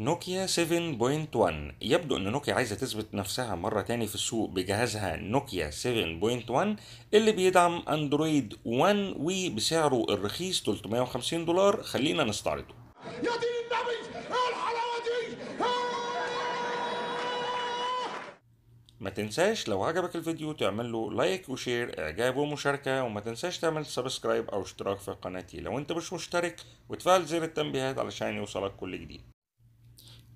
نوكيا 7.1 يبدو ان نوكيا عايزه تثبت نفسها مره تاني في السوق بجهازها نوكيا 7.1 اللي بيدعم اندرويد 1 وي بسعره الرخيص 350 دولار خلينا نستعرضه يا دين النبي الحلاوه دي آه! ما تنساش لو عجبك الفيديو تعمل له لايك وشير اعجاب ومشاركه وما تنساش تعمل سبسكرايب او اشتراك في قناتي لو انت مش مشترك وتفعل زر التنبيهات علشان يوصلك كل جديد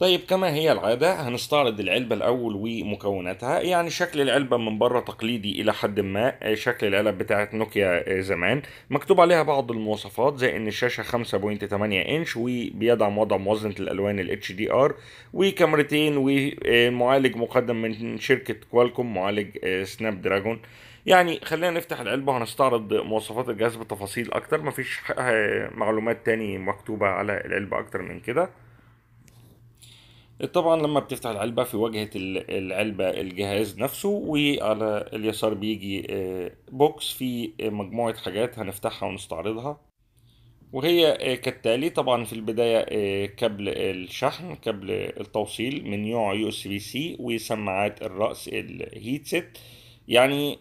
طيب كما هي العادة هنستعرض العلبة الأول ومكوناتها يعني شكل العلبة من بره تقليدي إلى حد ما شكل العلب بتاعة نوكيا زمان مكتوب عليها بعض المواصفات زي إن الشاشة 5.8 إنش وبيدعم وضع موازنة الألوان ال HDR وكاميرتين ومعالج مقدم من شركة كوالكوم معالج سناب دراجون يعني خلينا نفتح العلبة وهنستعرض مواصفات الجهاز بتفاصيل أكتر مفيش معلومات تاني مكتوبة على العلبة أكتر من كده طبعا لما بتفتح العلبة في واجهة العلبة الجهاز نفسه وعلى اليسار بيجي بوكس آه، في مجموعة حاجات هنفتحها ونستعرضها وهي آه، كالتالي طبعا في البداية آه، كابل الشحن كابل التوصيل من نوع يو اس بي سي وسماعات الرأس الهيتسيت يعني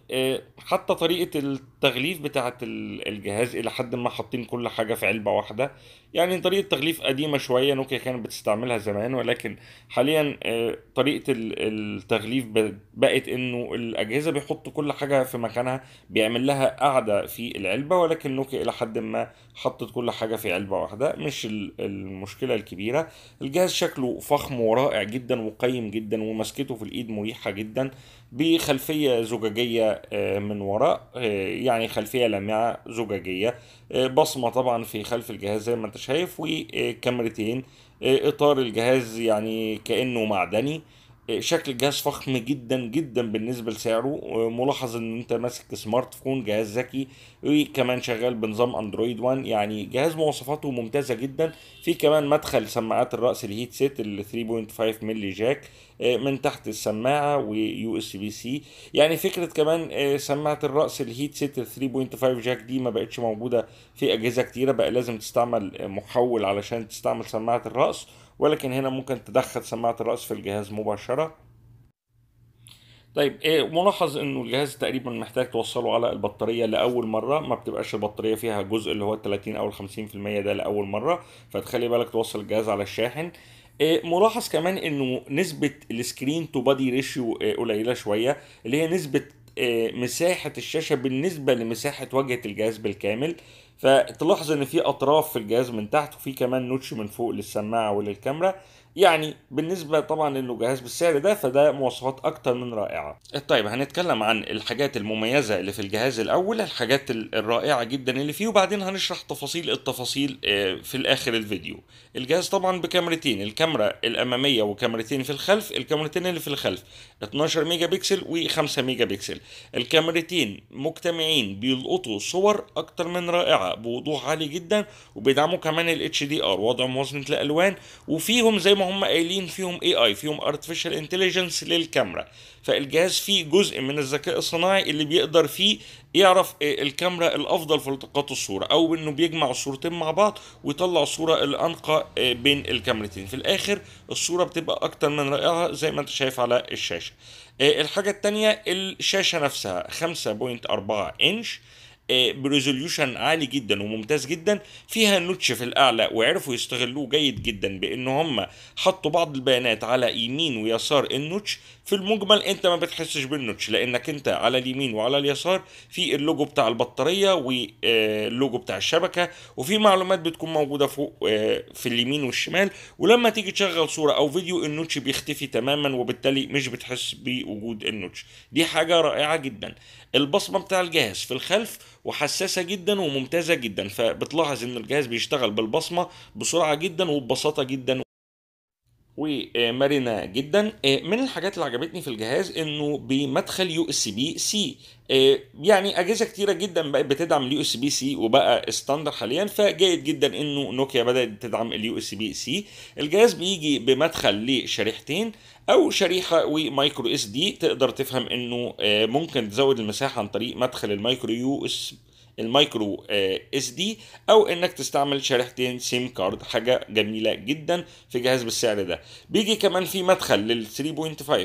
حتى طريقة التغليف بتاعة الجهاز إلى حد ما حاطين كل حاجة في علبة واحدة يعني طريقة تغليف قديمة شوية نوكيا كانت بتستعملها زمان ولكن حاليا آه، طريقة التغليف بقت إنه الأجهزة بيحطوا كل حاجة في مكانها بيعمل لها قاعدة في العلبة ولكن نوكيا إلى حد ما حطت كل حاجة في علبة واحدة مش المشكلة الكبيرة الجهاز شكله فخم ورائع جدا وقيم جدا ومسكته في الإيد مريحة جدا بخلفية زجاجية آه، من وراء يعني آه، يعني خلفية لامعة زجاجية آه، بصمة طبعا في خلف الجهاز زي ما انت شايف وكاميرتين آه، آه، اطار الجهاز يعني كأنه معدني شكل الجهاز فخم جدا جدا بالنسبة لسعره ملاحظ ان انت ماسك سمارت فون جهاز ذكي وكمان شغال بنظام اندرويد 1 يعني جهاز مواصفاته ممتازة جدا في كمان مدخل سماعات الرأس الهيت سيت ال 3.5 ملي جاك آه، من تحت السماعه ويو اس بي سي يعني فكره كمان آه، سماعه الراس الهيت سيت 3.5 جاك دي ما بقتش موجوده في اجهزه كتيره بقى لازم تستعمل آه، محول علشان تستعمل سماعه الراس ولكن هنا ممكن تدخل سماعه الراس في الجهاز مباشره طيب ملاحظ انه الجهاز تقريبا محتاج توصله على البطاريه لاول مره ما بتبقاش البطاريه فيها جزء اللي هو 30 او 50% ده لاول مره فتخلي بالك توصل الجهاز على الشاحن إيه، ملاحظ كمان انه نسبه السكرين تو بادي ريشيو قليله شويه اللي هي نسبه إيه، مساحه الشاشه بالنسبه لمساحه واجهه الجهاز بالكامل فتلاحظ ان في اطراف في الجهاز من تحت وفي كمان نوتش من فوق للسماعه وللكاميرا يعني بالنسبه طبعا انه جهاز بالسعر ده فده مواصفات اكتر من رائعه طيب هنتكلم عن الحاجات المميزه اللي في الجهاز الاول الحاجات الرائعه جدا اللي فيه وبعدين هنشرح تفاصيل التفاصيل آه، في الاخر الفيديو الجهاز طبعا بكاميرتين الكاميرا الاماميه وكاميرتين في الخلف الكاميرتين اللي في الخلف 12 ميجا بكسل و5 ميجا بكسل الكاميرتين مجتمعين بيلقطوا صور اكتر من رائعه بوضوح عالي جدا وبيدعموا كمان الاتش دي ار وضع موازنه الالوان وفيهم زي ما هم قايلين فيهم اي اي فيهم ارتفيشال انتليجنس للكاميرا فالجهاز فيه جزء من الذكاء الصناعي اللي بيقدر فيه يعرف آه، الكاميرا الافضل في التقاط الصوره او انه بيجمع الصورتين مع بعض ويطلع الصوره الانقى آه، بين الكاميرتين في الاخر الصوره بتبقى اكتر من رائعه زي ما انت شايف على الشاشه آه، الحاجه الثانيه الشاشه نفسها 5.4 انش إيه، بريزوليوشن عالي جدا وممتاز جدا فيها نوتش في الاعلى وعرفوا يستغلوه جيد جدا بان هم حطوا بعض البيانات على يمين ويسار النوتش في المجمل انت ما بتحسش بالنوتش لانك انت على اليمين وعلى اليسار في اللوجو بتاع البطاريه واللوجو بتاع الشبكه وفي معلومات بتكون موجوده فوق آه، في اليمين والشمال ولما تيجي تشغل صوره او فيديو النوتش بيختفي تماما وبالتالي مش بتحس بوجود النوتش دي حاجه رائعه جدا البصمه بتاع الجهاز في الخلف وحساسه جدا وممتازه جدا فبتلاحظ ان الجهاز بيشتغل بالبصمه بسرعه جدا وببساطه جدا ومرنه جدا آه، من الحاجات اللي عجبتني في الجهاز انه بمدخل يو اس بي سي آه، يعني اجهزه كتيره جدا بقت بتدعم اليو اس بي سي وبقى ستاندر حاليا فجيد جدا انه نوكيا بدات تدعم اليو اس بي سي الجهاز بيجي بمدخل لشريحتين او شريحه ومايكرو اس دي تقدر تفهم انه آه، ممكن تزود المساحه عن طريق مدخل المايكرو يو اس بي المايكرو آه، اس دي او انك تستعمل شريحتين سيم كارد حاجه جميله جدا في جهاز بالسعر ده بيجي كمان في مدخل لل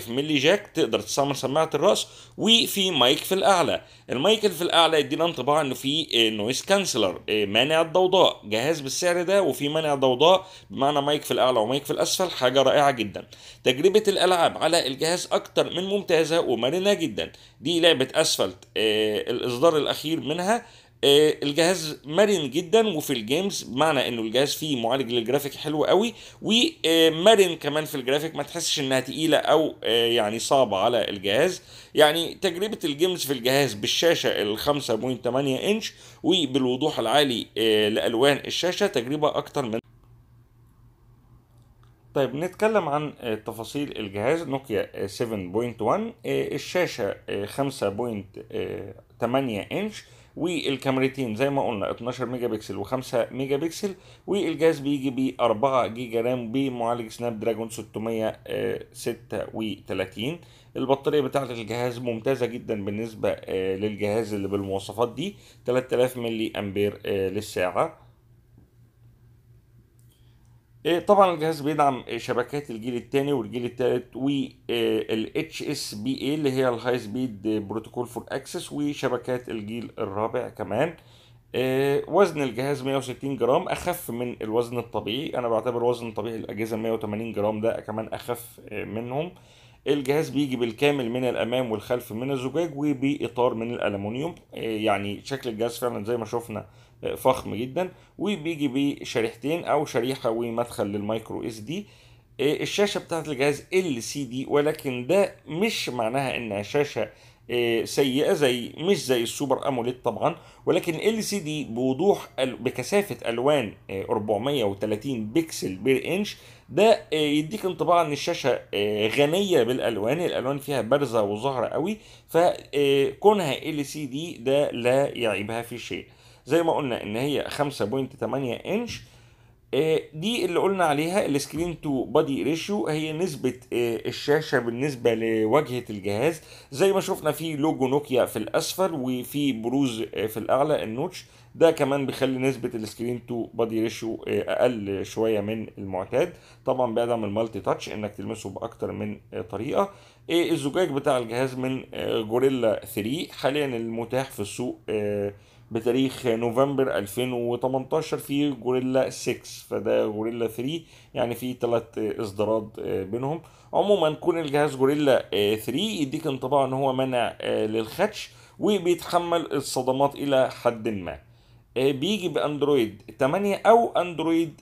3.5 ملي جاك تقدر تستعمل سماعه الراس وفي مايك في الاعلى المايك اللي في الاعلى يدينا انطباع انه في نويز آه، كانسلر آه، مانع الضوضاء جهاز بالسعر ده وفي مانع ضوضاء بمعنى مايك في الاعلى ومايك في الاسفل حاجه رائعه جدا تجربه الالعاب على الجهاز اكتر من ممتازه ومرنه جدا دي لعبه اسفلت الاصدار الاخير منها آه، الجهاز مرن جدا وفي الجيمز بمعنى انه الجهاز فيه معالج للجرافيك حلو قوي ومرن آه، كمان في الجرافيك ما تحسش انها تقيله او آه، يعني صعبه على الجهاز يعني تجربه الجيمز في الجهاز بالشاشه ال 5.8 انش وبالوضوح العالي لالوان الشاشه تجربه اكتر من طيب نتكلم عن آه، تفاصيل الجهاز نوكيا 7.1 آه، آه، الشاشة 5.8 انش والكاميرتين زي ما قلنا 12 ميجا بكسل و5 ميجا بكسل والجهاز بيجي ب 4 جيجا رام بمعالج سناب دراجون 636 البطاريه بتاعه الجهاز ممتازه جدا بالنسبه للجهاز اللي بالمواصفات دي 3000 ملي امبير للساعه إيه، طبعا الجهاز بيدعم شبكات الجيل الثاني والجيل الثالث وال آه، اتش اس بي اي اللي هي الهاي سبيد بروتوكول فور اكسس وشبكات الجيل الرابع كمان آه، وزن الجهاز 160 جرام اخف من الوزن الطبيعي انا بعتبر وزن طبيعي الاجهزه 180 جرام ده كمان اخف آه، منهم الجهاز بيجي بالكامل من الامام والخلف من الزجاج وباطار من الالومنيوم آه، يعني شكل الجهاز فعلا زي ما شفنا آه، فخم جدا وبيجي بشريحتين او شريحه ومدخل للمايكرو اس دي آه، الشاشه بتاعت الجهاز ال سي دي ولكن ده مش معناها انها شاشه آه، سيئه زي مش زي السوبر اموليد طبعا ولكن ال سي دي بوضوح بكثافه الوان 430 بكسل بير انش ده آه، يديك انطباع ان الشاشه آه، غنيه بالالوان الالوان فيها بارزه وظاهره قوي فكونها ال سي دي ده لا يعيبها في شيء زي ما قلنا ان هي 5.8 انش آه، دي اللي قلنا عليها السكرين تو بادي ريشيو هي نسبة آه، الشاشة بالنسبة لواجهة الجهاز زي ما شفنا في لوجو نوكيا في الأسفل وفي بروز آه، في الأعلى النوتش ده كمان بيخلي نسبة السكرين تو بادي ريشيو أقل شوية من المعتاد طبعا بيدعم المالتي تاتش إنك تلمسه بأكتر من طريقة الزجاج بتاع الجهاز من جوريلا 3 حاليا المتاح في السوق بتاريخ نوفمبر 2018 في جوريلا 6 فده جوريلا 3 يعني في ثلاث اصدارات آه، بينهم عموما كون الجهاز جوريلا 3 آه، يديك انطباع ان هو منع آه، للخدش وبيتحمل الصدمات الى حد ما بيجي باندرويد 8 او اندرويد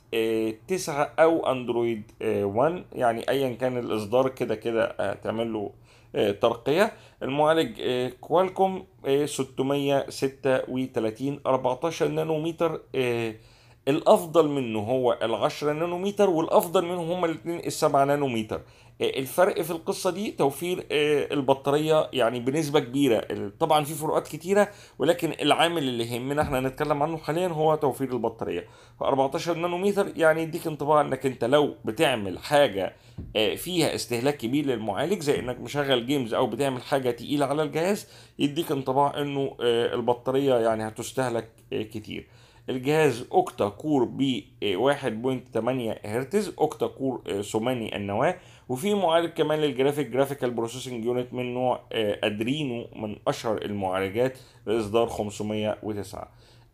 9 او اندرويد 1 يعني ايا كان الاصدار كده كده هتعمل له آه، ترقية المعالج آه، كوالكوم 636 آه، 14 نانومتر الافضل منه هو ال 10 نانومتر والافضل منه هما الاثنين ال 7 نانومتر الفرق في القصه دي توفير آه، البطاريه يعني بنسبه كبيره طبعا في فروقات كتيره ولكن العامل اللي يهمنا احنا هنتكلم عنه حاليا هو توفير البطاريه ف 14 نانومتر يعني يديك انطباع انك انت لو بتعمل حاجه آه، فيها استهلاك كبير للمعالج زي انك مشغل جيمز او بتعمل حاجه تقيله على الجهاز يديك انطباع انه آه، البطاريه يعني هتستهلك كتير الجهاز اوكتا كور ب 1.8 هرتز اوكتا كور ثماني النواه وفي معالج كمان للجرافيك جرافيكال بروسيسنج يونت من نوع ادرينو من اشهر المعالجات لاصدار 509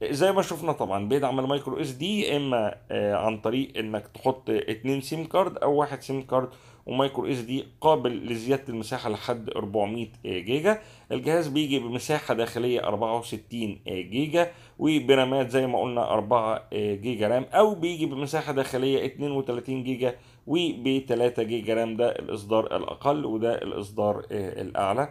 زي ما شفنا طبعا بيدعم المايكرو اس دي اما آه، عن طريق انك تحط اتنين سيم كارد او واحد سيم كارد ومايكرو اس دي قابل لزياده المساحه لحد 400 آه، جيجا الجهاز بيجي بمساحه داخليه 64 آه، جيجا وبرامات زي ما قلنا 4 جيجا رام او بيجي بمساحه داخليه 32 جيجا وب 3 جيجا رام ده الاصدار الاقل وده الاصدار آه، الاعلى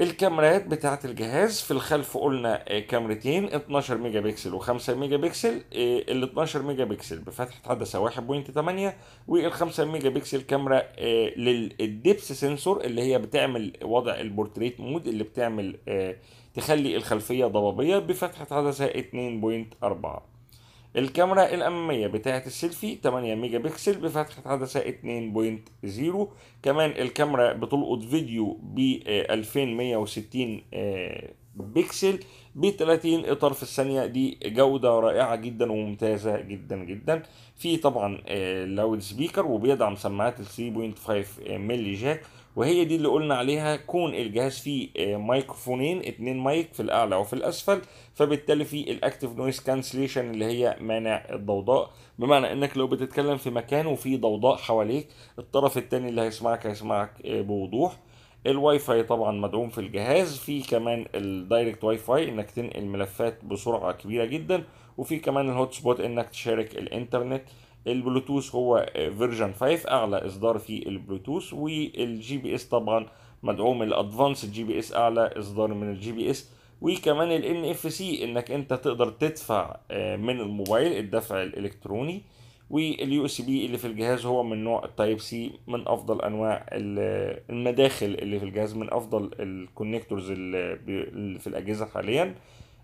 الكاميرات بتاعه الجهاز في الخلف قلنا آه، كاميرتين 12 ميجا بكسل و5 ميجا بكسل آه، ال 12 ميجا بكسل بفتحه عدسه 1.8 وال 5 ميجا بكسل كاميرا للدبس سنسور اللي هي بتعمل وضع البورتريت مود اللي بتعمل تخلي الخلفيه ضبابيه بفتحه عدسه 2.4 الكاميرا الأمامية بتاعة السيلفي 8 ميجا بكسل بفتحة عدسة 2.0 كمان الكاميرا بتلقط فيديو ب 2160 آه، آه، بكسل ب 30 اطار في الثانيه دي جوده رائعه جدا وممتازه جدا جدا في طبعا آه، لاود سبيكر وبيدعم سماعات ال 3.5 ملي جاك وهي دي اللي قلنا عليها كون الجهاز فيه آه، مايكروفونين اتنين مايك في الاعلى وفي الاسفل فبالتالي في الاكتف نويز كانسليشن اللي هي مانع الضوضاء بمعنى انك لو بتتكلم في مكان وفي ضوضاء حواليك الطرف التاني اللي هيسمعك هيسمعك آه، بوضوح الواي فاي طبعا مدعوم في الجهاز في كمان الدايركت واي فاي انك تنقل ملفات بسرعه كبيره جدا وفي كمان الهوت سبوت انك تشارك الانترنت البلوتوث هو فيرجن 5 اعلى اصدار في البلوتوث والجي بي اس طبعا مدعوم الادفانس جي بي اس اعلى اصدار من الجي بي اس وكمان الان اف سي انك انت تقدر تدفع آه، من الموبايل الدفع الالكتروني واليو اس بي اللي في الجهاز هو من نوع تايب سي من افضل انواع المداخل اللي في الجهاز من افضل الكونكتورز اللي في الاجهزه حاليا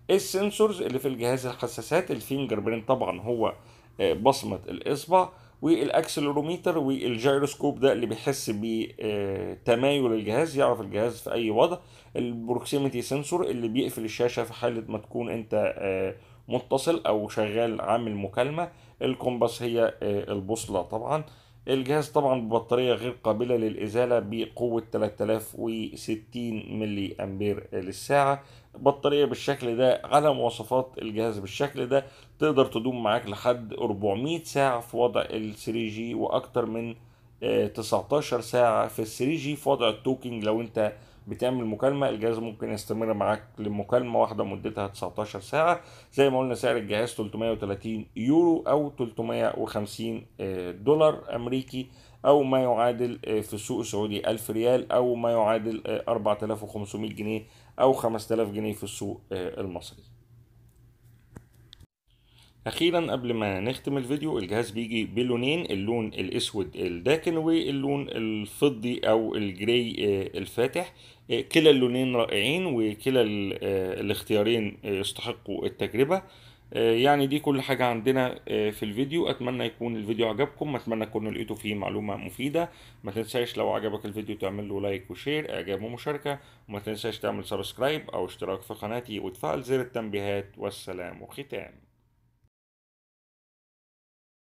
السنسورز اللي في الجهاز الحساسات الفينجر برين طبعا هو آه، بصمة الإصبع والاكسلروميتر والجيروسكوب ده اللي بيحس بتمايل آه، الجهاز يعرف الجهاز في اي وضع البروكسيميتي سنسور اللي بيقفل الشاشه في حاله ما تكون انت آه، متصل او شغال عامل مكالمه الكومباس هي البوصله طبعا الجهاز طبعا ببطارية غير قابلة للإزالة بقوة 3060 ملي أمبير للساعة بطارية بالشكل ده على مواصفات الجهاز بالشكل ده تقدر تدوم معاك لحد 400 ساعة في وضع ال 3 جي وأكتر من 19 آه، ساعة في ال 3 جي في وضع التوكينج لو أنت بتعمل مكالمه الجهاز ممكن يستمر معاك لمكالمه واحده مدتها 19 ساعه زي ما قلنا سعر الجهاز 330 يورو او 350 آه، دولار امريكي او ما يعادل آه، في السوق السعودي 1000 ريال او ما يعادل 4500 آه، جنيه او 5000 جنيه في السوق المصري اخيرا قبل ما نختم الفيديو الجهاز بيجي بلونين اللون الاسود الداكن واللون الفضي او الجراي آه، الفاتح آه، كلا اللونين رائعين وكلا آه، الاختيارين يستحقوا التجربة يعني دي كل حاجة عندنا في الفيديو أتمنى يكون الفيديو عجبكم أتمنى تكونوا لقيتوا فيه معلومة مفيدة ما تنساش لو عجبك الفيديو تعمل له لايك وشير إعجاب ومشاركة وما تنساش تعمل سبسكرايب أو اشتراك في قناتي وتفعل زر التنبيهات والسلام وختام